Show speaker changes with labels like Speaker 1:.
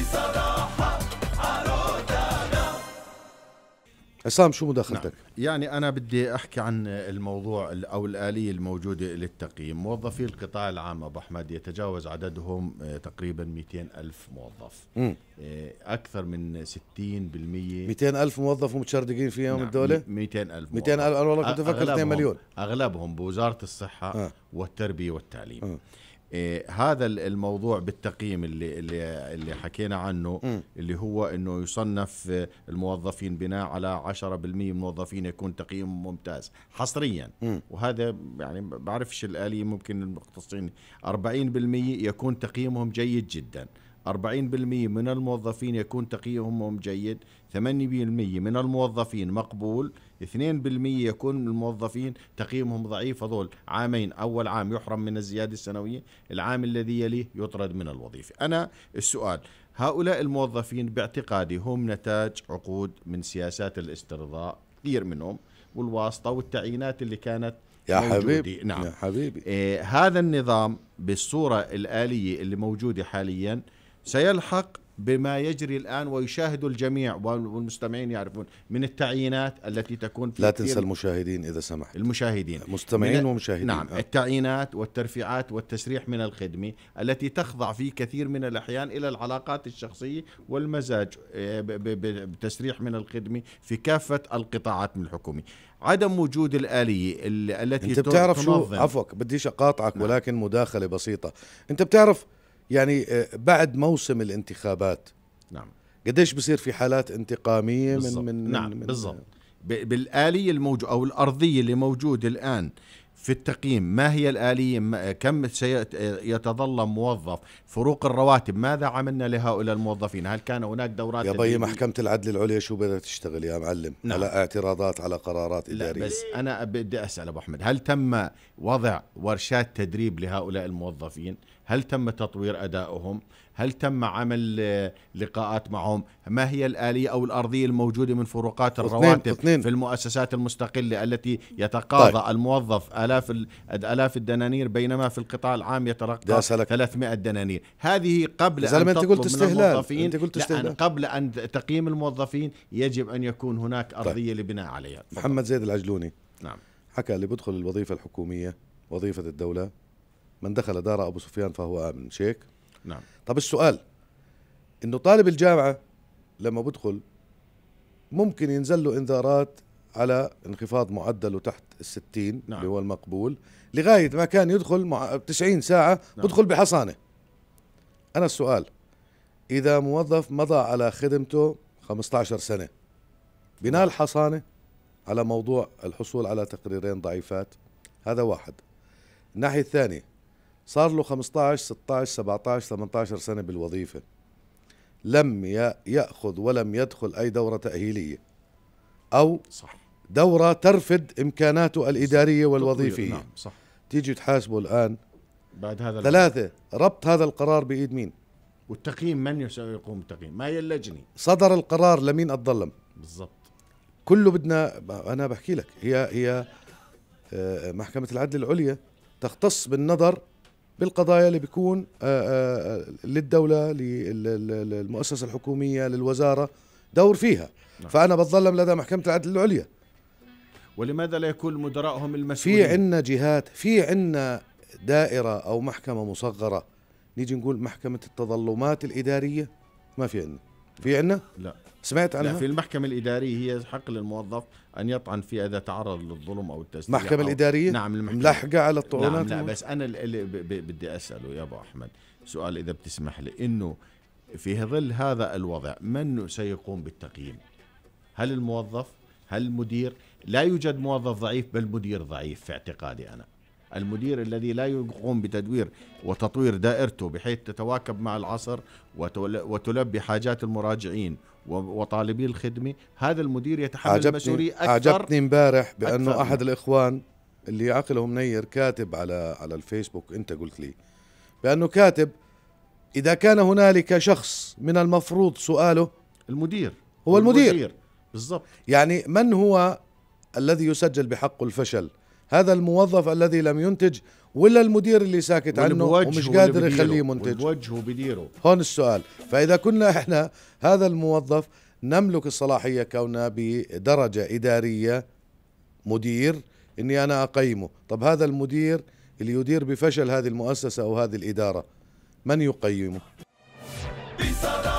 Speaker 1: بصراحة عروتنا
Speaker 2: عصام شو مداخلتك؟
Speaker 1: نعم. يعني أنا بدي أحكي عن الموضوع أو الآلية الموجودة للتقييم موظفي القطاع العام أبو أحمد يتجاوز عددهم آه، تقريبا 200 ألف موظف م. آه، أكثر من 60% 200 ألف
Speaker 2: موظف ومتشردقين في يوم نعم. الدولة؟ 200 ألف 200 ألف أنا والله كنت أفكر 2 مليون
Speaker 1: أغلبهم بوزارة الصحة آه. والتربية والتعليم آه. إيه هذا الموضوع بالتقييم اللي اللي اللي حكينا عنه م. اللي هو انه يصنف الموظفين بناء على 10% من الموظفين يكون تقييم ممتاز حصريا م. وهذا يعني بعرفش الآلية ممكن المختصين 40% يكون تقييمهم جيد جدا 40% من الموظفين يكون تقييمهم جيد 8% من الموظفين مقبول 2% يكون من الموظفين تقييمهم ضعيف هذول عامين أول عام يحرم من الزيادة السنوية العام الذي يليه يطرد من الوظيفة أنا السؤال هؤلاء الموظفين باعتقادي هم نتاج عقود من سياسات الاسترضاء كثير منهم والواسطة والتعيينات اللي كانت يا حبيبي نعم يا حبيبي إيه هذا النظام بالصورة الآلية اللي موجودة حاليا سيلحق بما يجري الآن ويشاهد الجميع والمستمعين يعرفون من التعيينات التي تكون في لا تنسى
Speaker 2: المشاهدين إذا سمحت المشاهدين مستمعين ومشاهدين نعم آه.
Speaker 1: التعيينات والترفيعات والتسريح من الخدمة التي تخضع في كثير من الأحيان إلى العلاقات الشخصية والمزاج آه، بتسريح من الخدمة في كافة
Speaker 2: القطاعات من الحكومة عدم وجود الآلية التي انت بتعرف شو عفوك بديش اقاطعك نعم. ولكن مداخلة بسيطة انت بتعرف يعني آه، بعد موسم الانتخابات نعم قديش بصير في حالات انتقاميه بالزبط. نعم، من من نعم بالضبط بالآلية الموجودة أو الأرضية اللي موجودة الآن في التقييم
Speaker 1: ما هي الآلية كم سيتظلم موظف فروق الرواتب ماذا عملنا لهؤلاء الموظفين هل كان هناك دورات يا بي محكمة
Speaker 2: العدل العليا شو بدها تشتغل يا معلم نعم. على اعتراضات على قرارات إدارية لا بس
Speaker 1: أنا بدي أسأل أبو أحمد
Speaker 2: هل تم وضع
Speaker 1: ورشات تدريب لهؤلاء الموظفين هل تم تطوير أدائهم هل تم عمل لقاءات معهم ما هي الآلية أو الأرضية الموجودة من فروقات الرواتب اثنين. في المؤسسات المستقلة التي يتقاضى طيب. الموظف آلاف آلاف الدنانير بينما في القطاع العام يترقى 300 دنانير هذه قبل أن تطلب قلت استهلال الموظفين أنت قلت استهلال. قبل أن تقييم الموظفين يجب أن يكون هناك طيب. أرضية طيب. لبناء عليها فضل.
Speaker 2: محمد زيد العجلوني نعم حكى اللي بدخل الوظيفة الحكومية وظيفة الدولة من دخل دار أبو سفيان فهو آمن شيك نعم طب السؤال انه طالب الجامعه لما بدخل ممكن ينزل له انذارات على انخفاض معدله تحت الستين نعم. اللي هو المقبول لغاية ما كان يدخل مع 90 ساعة نعم. بدخل بحصانة أنا السؤال إذا موظف مضى على خدمته 15 سنة بناء نعم. الحصانة على موضوع الحصول على تقريرين ضعيفات هذا واحد الناحية الثانية صار له 15 16 17 18 سنة بالوظيفة لم يأخذ ولم يدخل أي دورة تأهيلية أو صح. دورة ترفد إمكاناته الإدارية والوظيفية نعم صح. تيجي تحاسبه الآن بعد هذا ثلاثة الوقت. ربط هذا القرار بإيد مين
Speaker 1: والتقييم من يقوم التقييم ما هي اللجنة
Speaker 2: صدر القرار لمين أتظلم بالضبط كله بدنا أنا بحكي لك هي هي آه، محكمة العدل العليا تختص بالنظر بالقضايا اللي بيكون آه، آه، للدوله للمؤسسه الحكوميه للوزاره دور فيها نعم. فانا بتظلم لدى محكمه العدل العليا
Speaker 1: ولماذا لا يكون مدراءهم المسؤولين في
Speaker 2: عنا جهات في عنا دائره او محكمه مصغره نيجي نقول محكمه التظلمات الاداريه ما في عندنا في عندنا؟ لا سمعت عنها؟ لا في
Speaker 1: المحكمة الإدارية هي حق للموظف أن يطعن في إذا تعرض للظلم أو التسليم المحكمة الإدارية؟ نعم
Speaker 2: المحكمة ملحقة على الطعونات نعم لا بس
Speaker 1: أنا اللي بدي أسأله يا أبو أحمد سؤال إذا بتسمح لي إنه في ظل هذا الوضع من سيقوم بالتقييم؟ هل الموظف؟ هل المدير؟ لا يوجد موظف ضعيف بل مدير ضعيف في اعتقادي أنا المدير الذي لا يقوم بتدوير وتطوير دائرته بحيث تتواكب مع العصر وتلبي حاجات المراجعين وطالبي الخدمه هذا المدير يتحمل المسؤوليه اكثر عجبتني امبارح بانه أكثر. احد
Speaker 2: الاخوان اللي عقله منير كاتب على على الفيسبوك انت قلت لي بانه كاتب اذا كان هنالك شخص من المفروض سؤاله المدير هو المدير, المدير. بالضبط يعني من هو الذي يسجل بحقه الفشل هذا الموظف الذي لم ينتج ولا المدير اللي ساكت عنه ومش قادر يخليه منتج
Speaker 1: وجهه بديره
Speaker 2: هون السؤال فإذا كنا إحنا هذا الموظف نملك الصلاحية كونه بدرجة إدارية مدير إني أنا أقيمه طب هذا المدير اللي يدير بفشل هذه المؤسسة أو هذه الإدارة من يقيمه